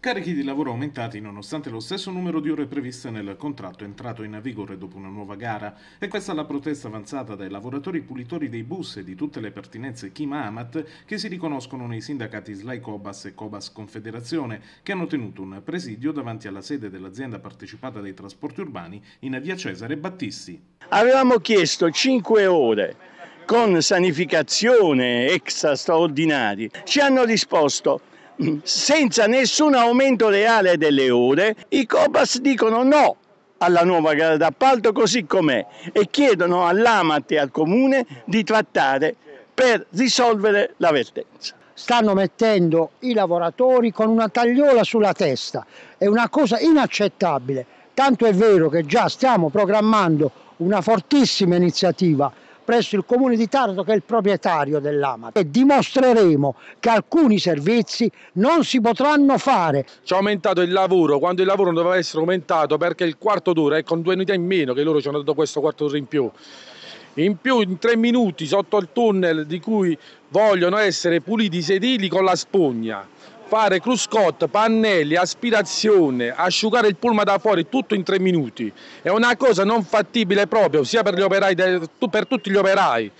Carichi di lavoro aumentati nonostante lo stesso numero di ore previste nel contratto entrato in vigore dopo una nuova gara e questa la protesta avanzata dai lavoratori pulitori dei bus e di tutte le pertinenze Kima Amat che si riconoscono nei sindacati Slai Cobas e Cobas Confederazione che hanno tenuto un presidio davanti alla sede dell'azienda partecipata dei trasporti urbani in via Cesare Battisti. Avevamo chiesto 5 ore con sanificazione extra straordinari, ci hanno risposto senza nessun aumento reale delle ore, i Copas dicono no alla nuova gara d'appalto così com'è e chiedono all'Amat e al Comune di trattare per risolvere la vertenza. Stanno mettendo i lavoratori con una tagliola sulla testa, è una cosa inaccettabile, tanto è vero che già stiamo programmando una fortissima iniziativa presso il comune di Taranto che è il proprietario dell'AMAT e dimostreremo che alcuni servizi non si potranno fare. Ci ha aumentato il lavoro quando il lavoro non doveva essere aumentato perché il quarto d'ora è con due unità in meno che loro ci hanno dato questo quarto d'ora in più. In più in tre minuti sotto il tunnel di cui vogliono essere puliti i sedili con la spugna fare cruscotto, pannelli, aspirazione, asciugare il pulma da fuori, tutto in tre minuti. È una cosa non fattibile proprio, sia per, gli operai, per tutti gli operai.